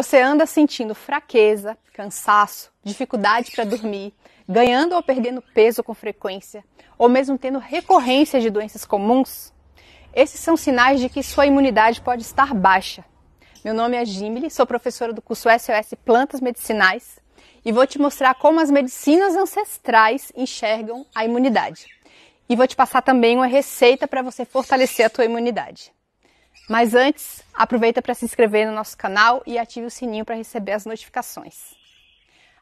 Você anda sentindo fraqueza, cansaço, dificuldade para dormir, ganhando ou perdendo peso com frequência, ou mesmo tendo recorrência de doenças comuns? Esses são sinais de que sua imunidade pode estar baixa. Meu nome é Jimile, sou professora do curso SOS Plantas Medicinais e vou te mostrar como as medicinas ancestrais enxergam a imunidade. E vou te passar também uma receita para você fortalecer a tua imunidade. Mas antes, aproveita para se inscrever no nosso canal e ative o sininho para receber as notificações.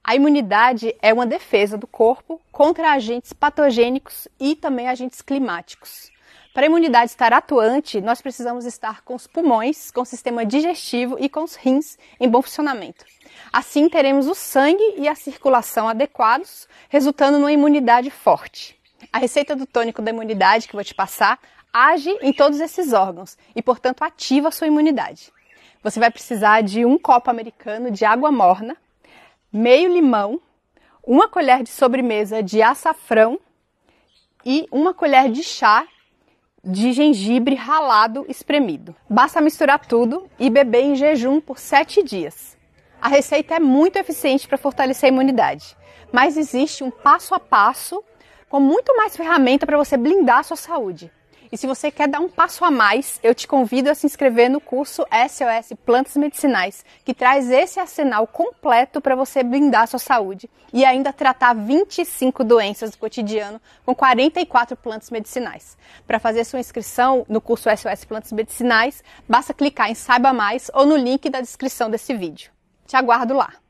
A imunidade é uma defesa do corpo contra agentes patogênicos e também agentes climáticos. Para a imunidade estar atuante, nós precisamos estar com os pulmões, com o sistema digestivo e com os rins em bom funcionamento. Assim, teremos o sangue e a circulação adequados, resultando numa imunidade forte. A receita do tônico da imunidade que vou te passar age em todos esses órgãos e, portanto, ativa a sua imunidade. Você vai precisar de um copo americano de água morna, meio limão, uma colher de sobremesa de açafrão e uma colher de chá de gengibre ralado espremido. Basta misturar tudo e beber em jejum por 7 dias. A receita é muito eficiente para fortalecer a imunidade, mas existe um passo a passo com muito mais ferramenta para você blindar a sua saúde. E se você quer dar um passo a mais, eu te convido a se inscrever no curso SOS Plantas Medicinais, que traz esse arsenal completo para você blindar sua saúde e ainda tratar 25 doenças do cotidiano com 44 plantas medicinais. Para fazer sua inscrição no curso SOS Plantas Medicinais, basta clicar em Saiba Mais ou no link da descrição desse vídeo. Te aguardo lá!